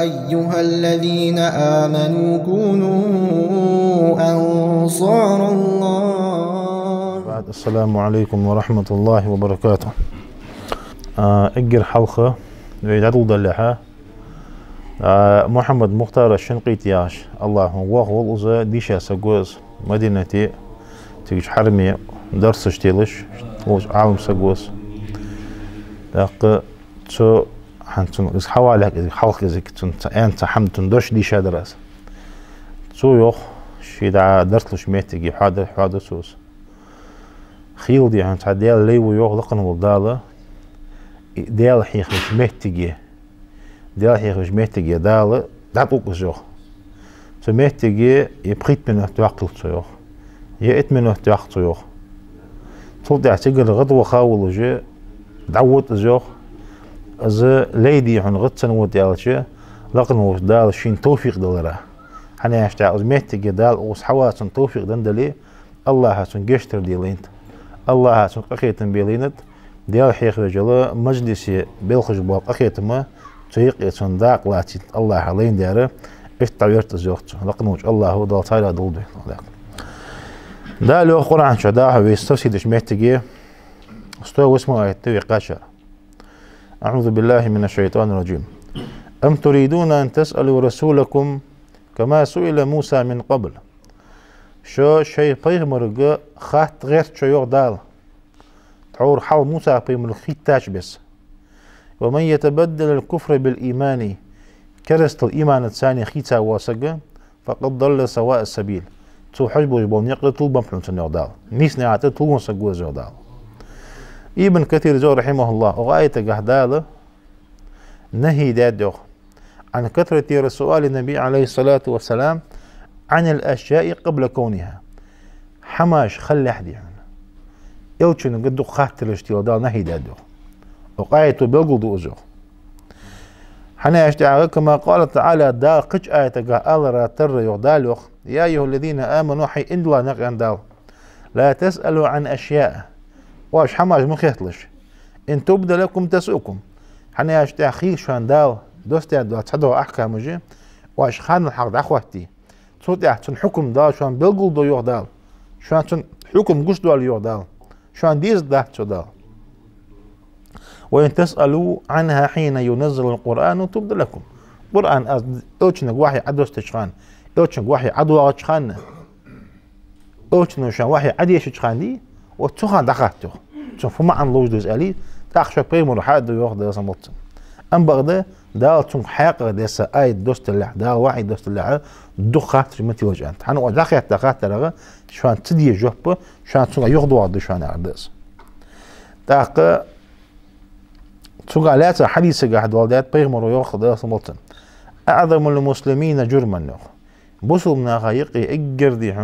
أيها الذين آمنوا كونوا أنصار الله بعد السلام عليكم ورحمة الله وبركاته أجر حلقة ويدعو دلحة محمد مختار الشنقي تياش الله هو هو الأزا ديشا سقوز مدينتي تيجي حرمي درس شتيلش عالم سقوز دق تو han is hawalak is halk is tun enta ham tun dosh di shadras so yox shi da dertlush metig gi hadir hadir sus khil di han tadel lewu yox laqan wuldala deel hiqlish metigi deel hiqlish metigi dala dat ook is yox so metigi je prit men at waqt so yox je et men at waqt so yox tot da sigir gadwa khawul je dawut is yox azı leydi hun gıtsan wu diyalçı laqın wu dal şin tevfik dalara. Hani işte azmetti gedal us hawasın tevfik dendeli Allah'a sun geçtir diyelint. Allah'a sun qaqiyetin beylinet. Diyal hiyek ve jala meclisi belxuj bol qaqiyetimi tıyık etsin daq latit Allah'a leyn diyarı. İhtaviyert az yoktu. Laqın wu Allah'u dal tayla doldu. Da lo Kur'an şu da ve istafsidiş mettigi. Stoy usmu ayette ve kaçar. أعوذ بالله من الشيطان الرجيم أم تريدون أن تسألوا رسولكم كما سئل موسى من قبل شو شي بيغمرق خات غير شو يغدال تعور حو موسى بيغمرق خيت تاش بس ومن يتبدل الكفر بالإيمان كرست الإيمان الثاني خيتا واسقة فقد ضل سواء السبيل تو حجبو يبون يقل طول بمحلون دال نيس نعاتي طول ونسقوه دال ابن كثير جو رحمه الله وغاية قهدالة نهي دادوغ عن كثرة رسول النبي عليه الصلاة والسلام عن الأشياء قبل كونها حماش خلي أحد يعني يلشن قدو خاتل اشتيو دا نهي وقايتو وقاية دو دوزوغ حنا اشتعال كما قال تعالى دا قج آية قال را تر يغدالوغ يا أيها الذين آمنوا حي إن لا نقعن دال لا تسألوا عن أشياء واش حماش مخيطلش إن تبدا لكم تسؤكم حنا اش تاع خي شان داو تاع دوات تحدو أحكام جي واش خان الحق أخواتي صوت تاع تن حكم دا شان بلغل دو يوغ دال شان تن حكم قش دو يوغ دال شان ديز دا تشو دال وإن تسألوا عنها حين ينزل القرآن تبدا لكم قرآن أوتشنك واحد عدوس تشخان أوتشنك واحد عدوة تشخان شان واحد عديش تشخان دي وتخان دقاتو شوف فما عن لوج دوز الي تاخ شو بريمو حاد دو يوخ دوز موتسم ام بغدا دال تون حاقا ديسا اي دوز تلع دال واعي دوز تلع دو في متي وجه انت حنو داخي اتاقات تلغا شوان تدي جوب شوان تون يوخ دوار دو شوان اردس تاقا تون غالاتا حديثة غاح دوال دات بريمو يوخ دوز موتسم اعظم المسلمين جرما نوخ بوصل من اخا يقي اجر دي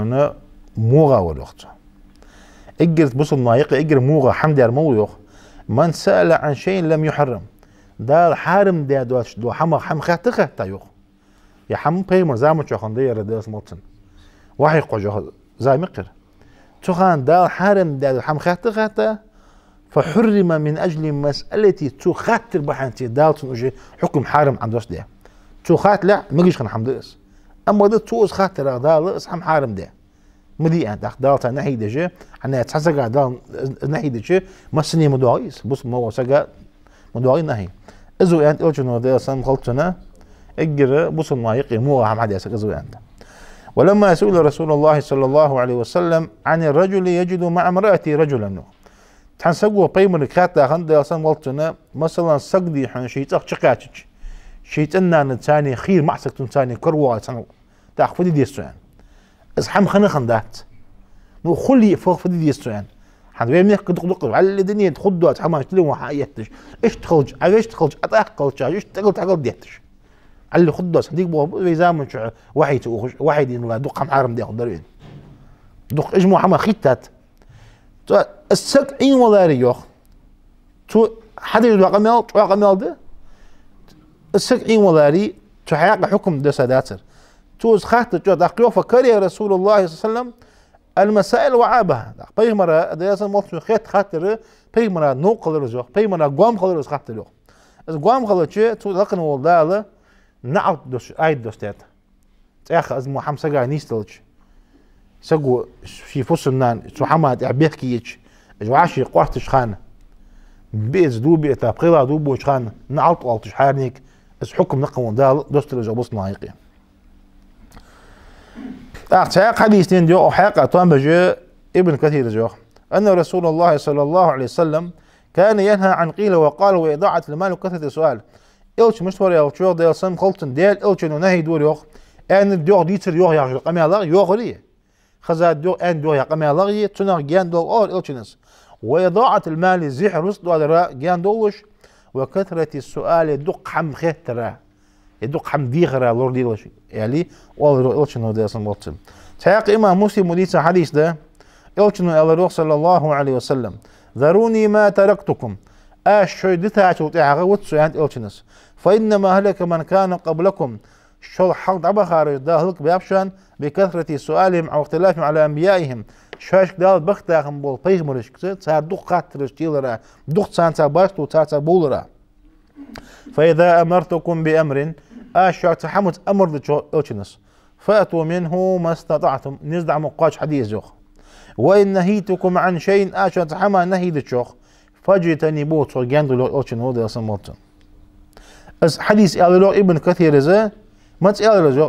اجر بص النايق اجر موغا حمدي ارمويوخ من سأل عن شيء لم يحرم دار حارم دي دو دو حم حم خاتخه يوخ يا حم بيمر زامو تشوخن دي اس موتن وحي قوجو زامقر تخان دار حارم دا دو حم خاتخه تا فحرم من أجل مسألة تخاتر بحانتي دالتن أجي حكم حارم عن دوش دي خات لا مجيش خن حمد أما دي توز خاتر دار حم حارم دي مليئة أخدار نحي دجا انا تحسق أخدار نحي دجا ما سني مدواريس بس ما وسقا مدواري نحي إزو أنت أوجنو ذا سن خلطنا إجر بس ما يقي مو أهم حد يسك إزو أنت ولما سئل رسول الله صلى الله عليه وسلم عن الرجل يجد مع امرأته رجلا نو تحسقوا قيمة كاتا خند سن خلطنا مثلا دي حن شيت أخشقاتش شيت أننا تاني خير معسك تاني كروات تاخفدي دي يعني از حم خن خن خندات نو خلي فوق فدي ديستوان حد وين منك كنت قدق على الدنيا تخد دوت حما اشتري وما حياتش ايش تخلج ايش تخلج اتاخ قلت ايش تقل تقل ديتش على خد دوت صديق بو بيزام واحد واحد لا دوق حرم دي قدرين دق اجمع حما خيتات السك اين ولا ريوخ تو حد يدوق مال توق مال ده السك اين ولا ري تحقق حكم ده سداتر توز خاطر جو Suuzhahtë رسول الله صلى الله عليه وسلم المسائل وعابها بيمرا دياسن موت خيت خاطر بيمرا نو قلر زوق بيمرا قوام قلر زوق خاطر از قوام قلر جو تو لكن والله نعط دوش ايد دوش تاتا تاخ از مو حمسه قاع نيستلج سقو في فوسنان سو حماد عبيك جو عاشي قوات شخانه بيز دو بيتا بقيلا دو بوشخان نعط والتش حارنيك اس حكم نقوم دال دوش تلجا بصنا هيقيم أعتاق حديث جو أحاق أطوان بجو ابن كثير جو أن رسول الله صلى الله عليه وسلم كان ينهى عن قيل وقال وإضاعة المال وكثرة السؤال إلش مشتور أو تشوغ ديال سم خلطن ديال إلش إنه نهي دور يوخ أن ديوغ ديتر يوخ يغير قمي الله يوخ ريه خزا ديوغ أن ديوغ يقمي الله يه تنغ جيان دول أور إلش نس وإضاعة المال زيح رصد على جيان دوش وكثرة السؤال دق حمخه تراه يدق حم ديغرا едоқ ҳамдиғра лордила яли олро илчино десан лотсил таяқ има муслим удица хадис да илчино صلى الله عليه وسلم ذروني ما تركتكم اش شوي دتا شو تعاغا وتسو انت يعني الشنس فانما هلك من كان قبلكم شو حق عبا خارج ده هلك بيابشان بكثرة سؤالهم او اختلافهم على انبيائهم شو شاش بخت بختاهم بول بيغمرش كتير صار دوق قاترش تيلرا دوق سانتا باشتو تاتا بولرا فإذا أمرتكم بأمر أشع تحمد أمر لتشنس فأتوا منه ما استطعتم نزدع مقاش حديث زوخ وإن نهيتكم عن شيء أشع تحمى نهي لتشوخ فاجتنبوه ترجند لو أوتشن هو ده سمرتن أس حديث قال ابن كثير زي ما تقال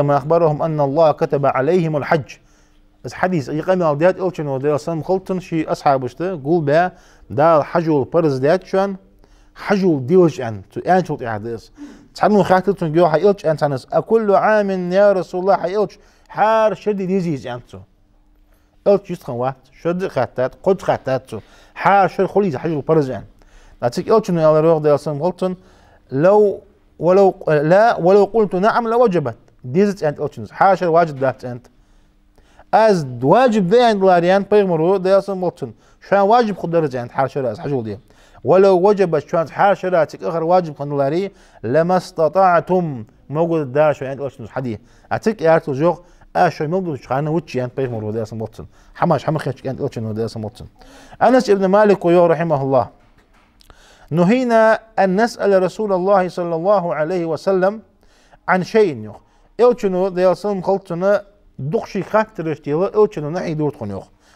ما أخبرهم أن الله كتب عليهم الحج اس حديث اي قام ديات اوتشن ودي اصلا خلطن شي اصحاب اشته قول بها دا حجو البرز ديات شان حجو ديوج ان تو تي حديث تحنو خاتلتون جو حيلش أنتنس أكل عام يا رسول الله حيلش حار شد ديزيز أنتو إلش يستخن وقت شد خاتات قد خاتاتو حار شد خليز حجر برزان ناتيك إلش إنه يلا روغ ديالسن غلطن لو ولو لا ولو قلت نعم لوجبت ديزت أنت إلش حاشر واجد ذات أنت از واجب ذي عند لاريان بيغمرو ديالسن غلطن شان واجب خدرز أنت حار شد أز حجر ديال ولو وجبت شان حال شراتك اخر واجب قنلاري لما استطعتم موجود داش يعني اوش حدي أتك يارت وجوغ اشو آه موجود شان وتش يعني بيخ مرود أسم وطن حماش حما خيش أنت يعني اوش مرود أسم أنس ابن مالك ويو رحمه الله نهينا أن نسأل رسول الله صلى الله عليه وسلم عن شيء يخ إلشنو ديال سلم خلطنا دخشي خاتر اشتيلا إلشنو نحي دورت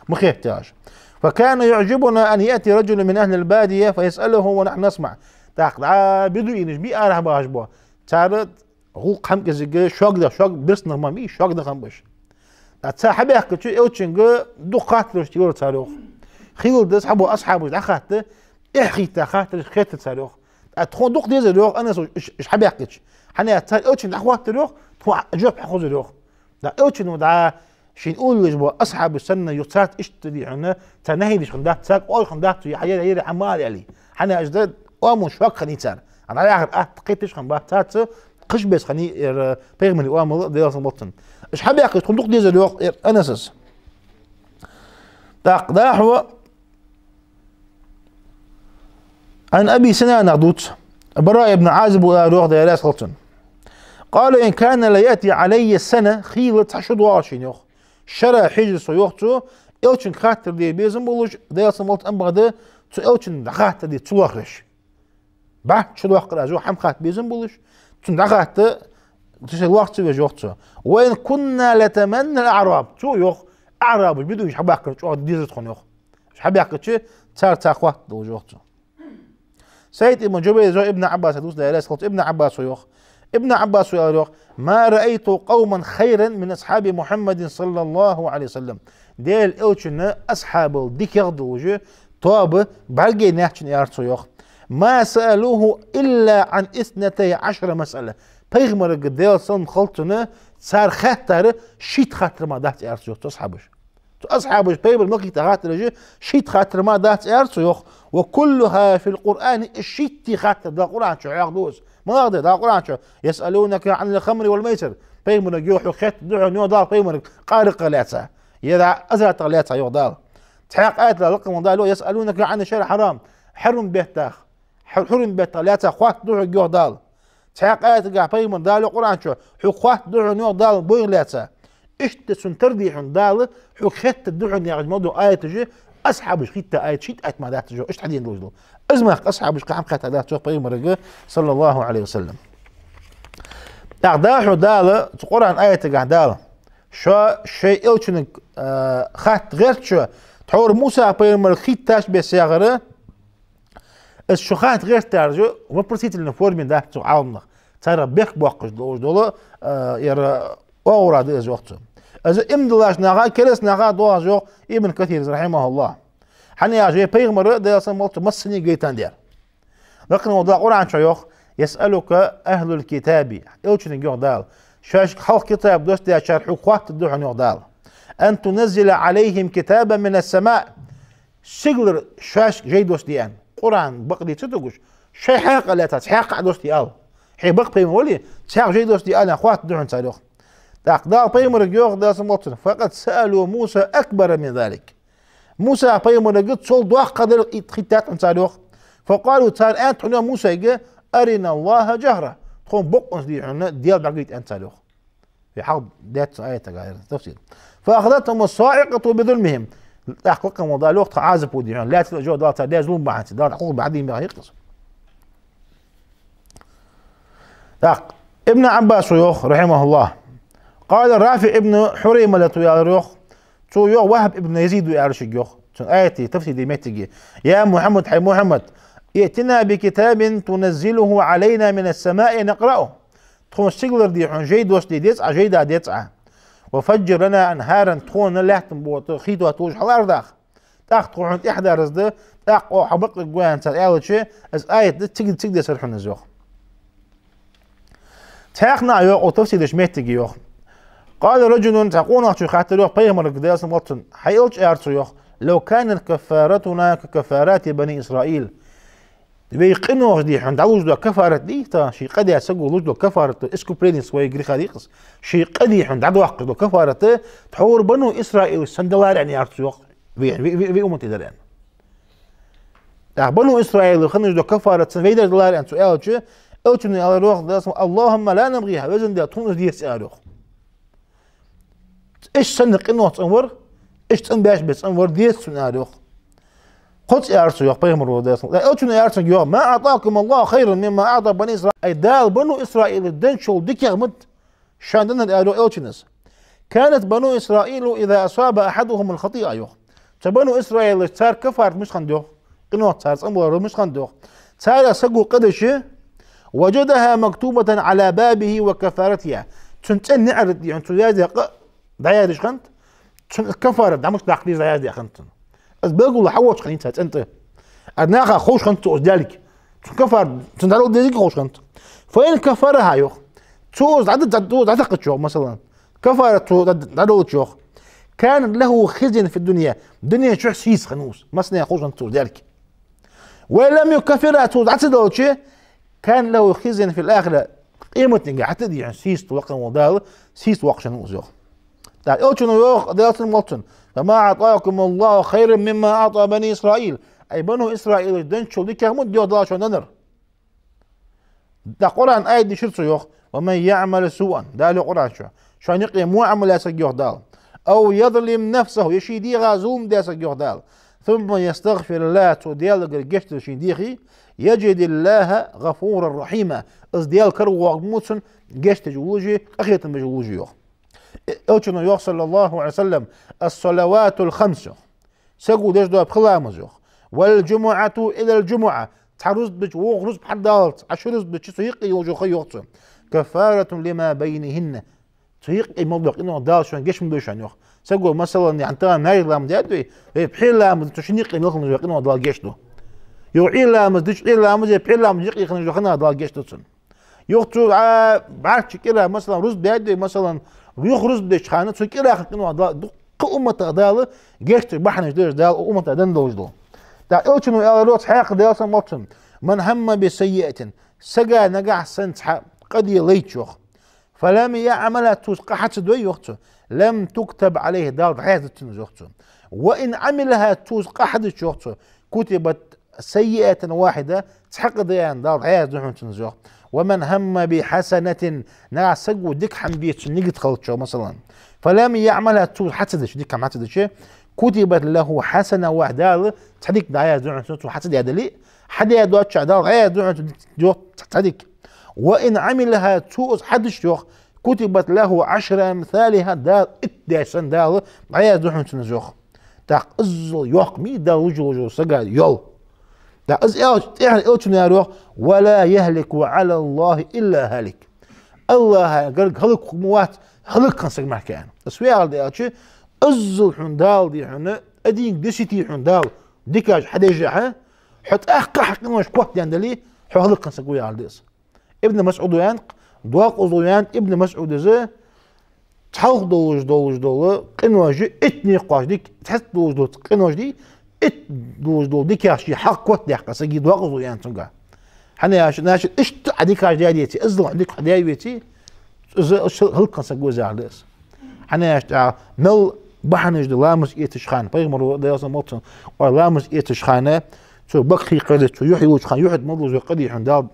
مخيف تاعش فكان يعجبنا أن يأتي رجل من أهل البادية فيسأله ونحن نسمع تاخذ بدو إنش بي أرح باش بو تارد هو قام كزي شوك ده شوك برس نرمامي شوك ده خمبش تا حبي أحكي شو إوتشنجو دو قاتلوش تيور تاروخ خيول دس حبو أصحابه تأخذت إحكي تأخذت خيت تاروخ أتخون دوق ديز الروخ أنا إش حبي أحكي حنا او إوتشن أخوات الروخ تو جوب حخوز الروخ لا إوتشن ودعا شين اولويز بو اصحاب السنه يوتات اشتري هنا تنهي ديش خندات تاك اول خندات تو يحيى يا حمال علي حنا اجداد ومش شوك خني تار انا على اخر اه تقيتش خنبات تاك قش بس خني ير بيغمني اومو ديرس مطن اش حاب ياكل خندوق ديز الوقت انسس داق دا هو عن ابي سنه نغدوت براء ابن عازب وروح ديرس خلطن قال ان كان لياتي علي السنه خيلت حشد واشين Şərə hicrisi yoxdur. Elçin xəttir deyə bezin buluş, deyəsən volt ən bağda tu elçin xəttir deyə çulaxrış. Bəh çulaq qıracı, həm xətt bezin buluş. Tün də xəttə tüşə vaxtı və yoxdur. Və in kunna latəmənna al-arab. Tu yox. Arab bidun şəbəkə, o dizit xon yox. Şəbəkə ki, çar təqvat da yoxdur. Seyyid İbn Cübeyr İbn Abbas dus da elə İbn Abbas yox. ابن عباس يقول ما رأيت قوما خيرا من أصحاب محمد صلى الله عليه وسلم ديل إلشنا أصحاب ديك يغدوجي طابة برقي نحشن يارتو يوخ ما سألوه إلا عن إثنتي عشر مسألة پیغمبر ديل سن خلطنا سار خاتر شيت خاتر ما دهت يارتو يوخ تصحابش أصحابش بيبر ملكي تغاتر جي شيت خاتر ما دهت يارتو يوخ وكلها في القرآن الشيت خاتر ده القرآن شو يغدوز ما اقدر دا قران شو يسالونك عن الخمر والميسر بيمنا جو وخت دعو نو دار بيمنا قارق لاتا يدا ازرت لاتا يو دار تحق ايت لقم دار يسالونك عن الشيء الحرام حرم بيتاخ حرم به لاتا خوات دعو جو دار تحق ايت قا بيمنا دار قران شو حقوات دعو نو دار بوين لاتا اشت سنتردي حن دال حكيت الدعو نيو موضوع ايت جي اصحاب آية، آية خيت تايت شيت ات ما دات جو ايش تحدين روجلو ازما اصحاب قام قات دات جو طيب مرق صلى الله عليه وسلم تعداح تقرا القران ايت قعدال شو شيء الچن آه، خط غير شو تحور موسى طيب مرق خيت تاش بسياغره اس شو خط غير ترجو وما برسيت النفور من دات عالنا ترى بيك بوقش دوج دولو آه، ير اوراد دز وقتو از ام دلاش نغا كرس نغا دو جو ابن كثير رحمه الله حني اجي بيغمر ده اصلا مولت مسني جيتان دير لكن موضوع قران شو يوخ يسالك اهل الكتاب اوتشن جو دال شاش خلق كتاب دوست يا شرح قوات دوحن دال ان تنزل عليهم كتابا من السماء سيغلر شاش جي دوست ديان قران بقدي تدوغش شي حق لا تحق دوست يال حي بق بيمولي شاش جي دوست ديال اخوات دوحن تاريخ أعقد بيمر جيوخ داس موتر فقط سألوا موسى أكبر من ذلك موسى بيمر جد صل دوخ قدر إتخيتات من تاريخ فقالوا تار أنت هنا موسى جا أرنا الله جهرة تقوم بق أنت دي عنا ديال بعقيد أنت تاريخ في حق ذات آية تقارير تفصيل فأخذتهم الصاعقة بظلمهم أحقق موضوع الوقت عازب ودي عنا لا تجوا دار تار ديال ظلم بعنتي دار حقوق بعدين ما يقص ابن عباس ويوخ رحمه الله قال الرافع ابن حريم حريمة لتوياريوخ تو يو وهب ابن يزيد يارش يارشيوخ تون آيتي تفسي ديمتجي يا محمد حي محمد ائتنا بكتاب تنزله علينا من السماء نقرأه تون سيغلر دي حن جيد وش دي ديسعة جيدة ديسعة وفجر لنا أنهارا تون لحتم بوت خيد هتوش حلار داخ تاخ تخون إحدى رزد تاخ أو حبق جوان تاخ أول شيء أز آية تجد تجد سرحنا زوخ تاخنا يوخ وتفسي دي ميتجي يوخ قال رجل تقون وقت يخاتلوه بيغمر قداس وطن حيقولش ارتويوخ لو كانت كفارتنا ككفارات بني إسرائيل بيقنوا دي حن دعوز دو كفارة دي تا شي قد يسقوا لوج دو كفارة اسكو بريدين سوي غري خديقس شي قد يحند عدو حق دو كفارة تحور بنو إسرائيل سندلار يعني أرتسوق في في في أمتي دلان يعني. ده بنو إسرائيل خنج دو كفارة سنفيدر دلار أنتو ألتش ألتش من الله اللهم لا نبغيها وزن ده تونس دي سألوخ ايش سنق انه تصور ايش تن باش بتصور دي سناريخ قلت يارسو يا بيغمر وداسن لا اوتشن يارسو يا ما اعطاكم الله خيرا مما اعطى بني اسرائيل اي دال بنو اسرائيل الدن شو ديك يغمد شاندن الالو اوتشنس كانت بنو اسرائيل اذا اصاب احدهم الخطيئه يوخ تبنو اسرائيل تار كفار مش خندوخ انو تار امور مش خندوخ تار سقو قدشه وجدها مكتوبة على بابه وكفارتها تنتن نعرض يعني تجازي دعيادش خنت چون كفر دعمش داخلي دي خنتن از بيقول حوش خنت هات انت ادناها خوش خنت از ذلك چون كفر تندرو ديزيك خوش خنت فين كفر هايوخ توز عدد توز عدد شوخ مثلا كفر توز عدد شوخ كان له خزي في الدنيا دنيا شو حسيس خنوس ما مثلا خوش خنت ذلك ولم يكفر توز عدد شيء كان له خزي في الاخره قيمة نجاح حتى دي يعني سيست وقت وضال سيست وقت شنو زوخ يعني اوتن وياخذ الموطن فما اعطاكم الله خير مما اعطى بني اسرائيل اي بنو اسرائيل دن شو اسرائيl den çuldikahmı diyor daha şondanır. Da Kur'an ayet düşürse yok. Ve men ya'mel su'an. Dali شو شو نقي مو عمل muamelesek يوخ دال أو يظلم نفسه يشي دي ديغا زوم يوخ دال ثم يستغفر الله تو ديال جشت شي ديخي يجد الله غفورا رحيما از ديال كرو وغموتسن جشت جوجي اخيرا مجوجي يوخ elçinin yox sallallahu aleyhi ve sellem "Es-salavatul xamsu." Segu desh e do pxlamız yox. "Vel cumuatu ila'l cumua." Taruz biç uğruz hadalt, aşuruz biç suyq yojuqa yoxsun. "Kefaretun lima beynihinne." Suyq imol yox, ino dal şon geçmi böşən yox. Segu məsələn yani ta nəylam deyədi, və pxilamız tuşniq imol yox, ino dal geçdu. Yox ilamız, düş ilamız, e pxilamız yox, ino dal geçdutsun. Yoxdur, barçı kira məsələn ruz deyədi, məsələn ويخرج دشخانة تسوكي راخ كنوا دلا دق أمة أدالة جشت بحنا جدش دال قومة دن دوج دو تا أوتشنو يا روت حاق دال مرتم من هم بسيئة سجى نجح سنتح قد يليتشوخ فلم يعمل تسقحت دوي يختو لم تكتب عليه دار حياة تنزوختو وإن عملها توز قحد شوختو كتبت سيئة واحدة تحق ديان يعني دار عياز دحون تنزو ومن هم بحسنة نعسق ديك حمبيت نقد خلتشو مثلا فلم يعمل تو حتى دش ديك كم حتى دش كتبت له حسنة واحدة تحديك دعية دعون تنزو حتى دي هذا حد دار شعدار عياز دعون تنزو تحديك وإن عملها تو حدش يوخ كتبت له عشر أمثالها دار إتداسن دار عياز دعون تنزو تاق ازو يوخ مي دار وجو وجو سقال يول لا از ايه يعني ايه ايه ولا يهلك على الله إلا هالك الله قال هلك موات هلك كان سجمع كان اسويا دي ايه ازل حندال دي حنا ادين دشتي حندال ديكاج حدا يجي حط اخ قحق مش دي دندلي حو هلك كان على ديس ابن مسعود ويان دواق وزويان ابن مسعود زي تحوق دولج دولج دولج قنواجي اتني قواش ديك تحس دولج دولج قنواجي it doz do dik yaşı hak kot dik kasa gid vaqzu yan tunga hani yaşı naşı işt adik yaşı diyeti izlu adik diyeti hılk kasa gozardes hani yaşı mel bahanıj de lamus yetişhan peygamber de yasan motun o lamus yetişhane şu bakhi qadi şu yuhi uçhan yuhid mabuz qadi handab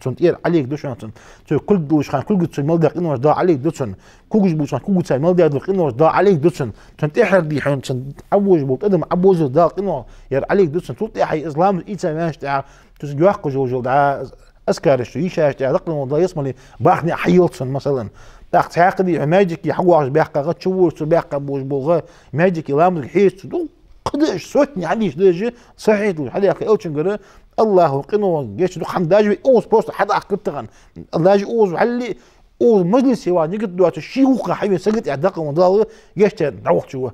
تون ير عليك دوشان تون تو كل دوش خان كل قطش مال دقين وش دا عليك دوشان كوجش بوش خان كوجش مال دا دقين وش دا عليك دوشان تون تحر دي حن تون أبوش بوت أدم أبوش دا دقين وش ير عليك دوشان تون تحي إسلام إيتا ماش تاع تون جواك جو جو دا أسكار شو إيش تاع دقين وش دا يسمعني باخني حيوت تون مثلا باخت حاق دي ماجيك يحوا عش باخ قط شو أبوش بوغ ماجيك إسلام الحيس تون قدش سوتني عليش دجي صحيح دوش حد أوتشن قرر الله قنو جيش دو هم داجي اوز بوست حدا اقتغن الله جي اوز علي اوز مجلس يوا نقد دوات شي هو قحيم سقط اعداق ومضال جيش تعوق شو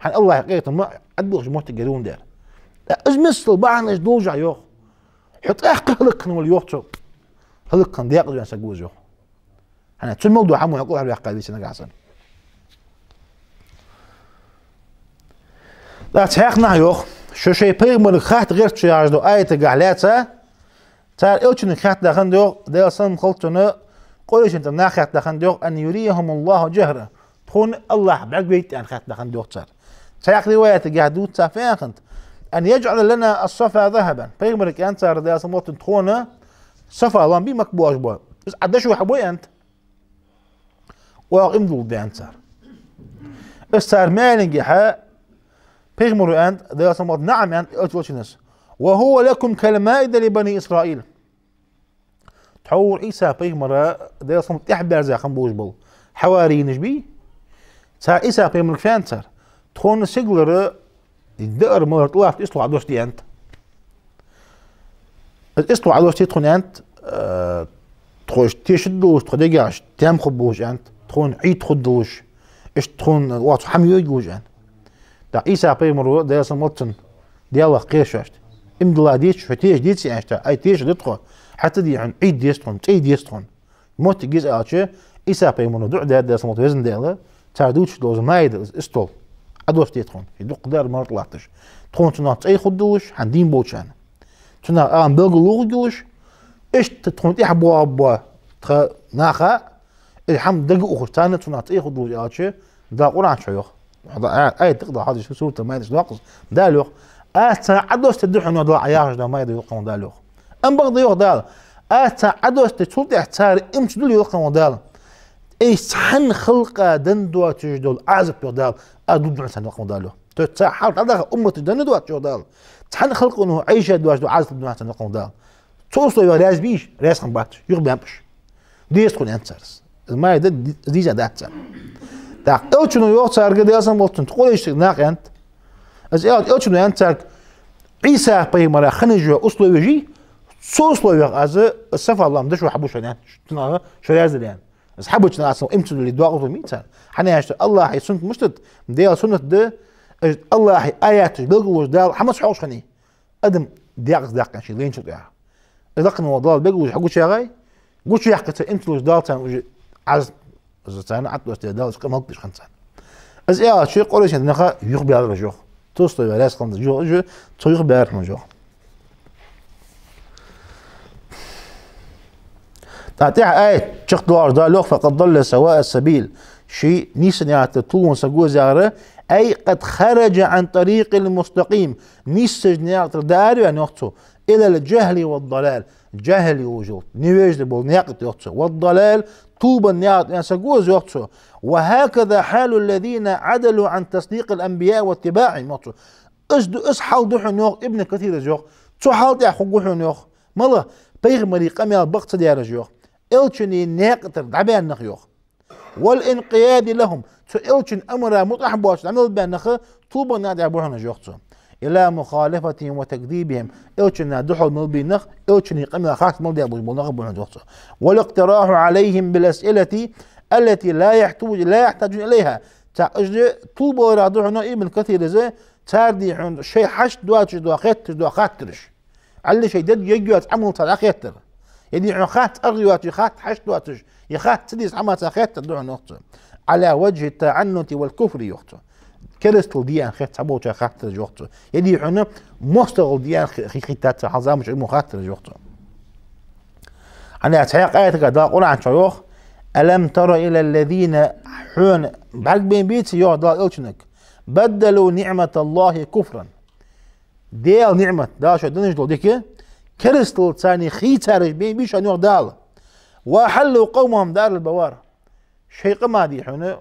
حن الله حقيقه ما ادبوش موت قدون دير ازمس طبعا اش دوجع يوخ حط احق هلك نو اليوخ شو هلك كان دياق دوان سقوز يوخ حنا تشن الموضوع حمو يقول على حقا بيسنا قاعسن لا تحقنا يوخ Shoshe pejgëmër në khahtë gërë që jashtë do ajtë gahleca, تار اوتشن خات دخن دو ده اصلا خلطنا قولش انت ناخات دخن دو ان يريهم الله جهرة تكون الله بعد بيت ان خات دخن دو تار تاخ رواية قاعدو خنت ان يجعل لنا الصفا ذهبا من انت تار ده اصلا مطن تكون صفا الله بي مكبو اجبو بس عدشو حبوي انت واقم دول ده انت تار بس مالنجي حق بيغمر and there are نعم of Naam and وهو لكم كالمائدة لبني إسرائيل تعور عيسى بيغمر دير صمت تحبير زي خم بوجبل حواري نجبي سا عيسى بيغمر كفان سار تخون سيغلر يدقر مرة تواف إسطو عدوش دي أنت إسطو عدوش دي تخون أنت اه، تخوش تيشدوش تخو ديجاش تام خبوش أنت تخون عيد خدوش اش تخون واتو حميو يجوش أنت تا ایسا پیمرو دیاس مرتن دیالا قیش شد ام دلا دیش شو تیش دیتی اشتا ای تیش دیت خو حتی دی عن عید دیست خون تی دیست خون موت گیز آچه ایسا پیمرو دو عدد دیاس مرتن وزن دیالا تر دوچ دوز ماید استول ادوش دیت خون ای دو قدر مرت لاتش تون تو نات ای خود دوش هندیم بوچن تو نه بلگ لوغ دوش اش تون ای حبوا با تا نخه الحمد دقیق اخوستانه تو نات ای خود دوش آچه دا قرآن شویخ ay tiqda hadii suurta mayd isdhaqos daaluq aata cadosta duxun wada ayaash da mayd yuqan daaluq an bagda yuq daal aata cadosta suurta ihtaar imsh dul yuqan daal اي سحن خلقة دندوا تجدول عزب يودال ادود عن سنة قوم دالو تو تحاول تعدها امة دندوا تجدول سحن خلقة انه عيشة دواش دو عزب دون سنة قوم دال توصل يا راز بيش راز خم باتش يغبي امش ديس كون انترس ما يدد ديزا داتسا Так, элчуну йох царга диясан болтун. Колештик нак ент. Аз эл элчуну ент царг. Иса пайгамара ханежу условежи со условиях аз сафа Аллам да шо хабуш ана. Шутна шояз дан. Аз хабуч на асо имту ли дуа гузу мица. Хана яшт Аллах и сунт муштат дия сунат де Аллах аят белгулуш дал хамас хош хани. Адам диагз дакан ши лен шутя. Дакан вадал белгулуш хагуч ягай. Гуч яхкат имту луш далтан аз زتان عطوا استعداد اسكم ما بيش خمسة از يا شو قولي نخا يخ بيار جو ولا اس خمسة جو جو تو يخ بيار جو تعطيها اي شق دوار دا دالوخ فقد ضل سواء السبيل شي نيسن يعطي تون سقو زاره أي قد خرج عن طريق المستقيم نيسن يعطي داري يعني يخطو إلى الجهل والضلال جهل وجود نيوجد بول نيقت يوتسو والضلال طوبى النعت ينسجوها يعني زيارتها وهكذا حال الذين عدلوا عن تصديق الأنبياء واتباعهم اصحى دوحن يوخ ابن كثير زيوخ تحالت يا خوحن يوخ ملا بيغمري قمي بقت ديار زيوخ إلتشني ناقتر دعبان نخيوخ والانقياد لهم تو إلتشن أمر مطرح بواش عمل بان نخ طوبى النعت يا بوحن الى مخالفتهم وتكذيبهم اوچن دحو ملبي نخ اوچن يقمن اخاك ملبي ابو بنغ بو والاقتراح عليهم بالاسئله التي لا يحتاج لا يحتاجون اليها تاجل طوب ورادعنا اي من كثير زي تاردي عند شيء حش دوات دواخات دواخاترش على شيء دد يجوات عمو عمل تلاخيتر يعني خات أغيوات يخات حش دواتش يخات عمو عمل تلاخيتر دو نقطة على وجه التعنت والكفر يخطئ كريستل دي ان خيت سابو تشا خاطر جوخت يدي حنا موستل دي ان خيتات تاع حزام مش مو جوخت انا اتحيق ايت قدا قول عن شيوخ الم ترى الى الذين حون بعد بين بيت يو دا الشنك بدلوا نعمه الله كفرا ديال نعمه دا شو دنج دو ديكي كريستل ثاني خيتار بين بيش انو دال وحلوا قومهم دار البوار شيق ما دي حنا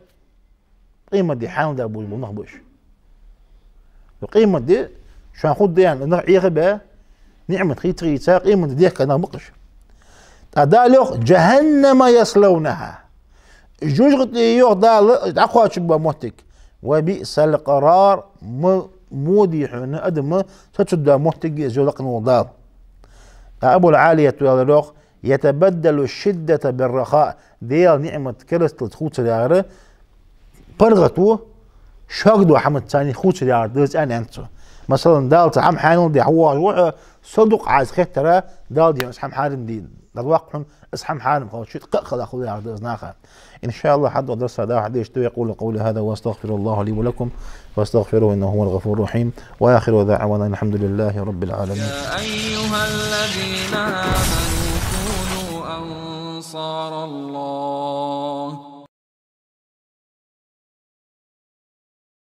قيمة دي حامضه ابويا ما بوش القيمه دي شو هنخد دي يعني انه ايه بقى نعمه خيط ريسا قيمه دي كان نهبطش تدالوخ جهنم يصلونها قد يوغ دال اقوى شبا موتك وبئس القرار مودي حنا ادم ستشد موتك زولق نوضار ابو العاليه يتبدل الشده بالرخاء ديال نعمه كرستل لتخوت داره përgatuar shok دو حمد të tani xuçi ardhës ان انتو مثلا دال تعم حانو دي هو روح اه، صدق عايز خيترا دال دي اسحم حارم دي دلوقهم اسحم حارم خو شيت قخل اخو عرض ازناخا ان شاء الله حد درس هذا حد يشتوي يقول قولي هذا واستغفر الله لي ولكم واستغفره انه هو الغفور الرحيم واخر دعوانا الحمد لله رب العالمين يا ايها الذين امنوا كونوا انصار الله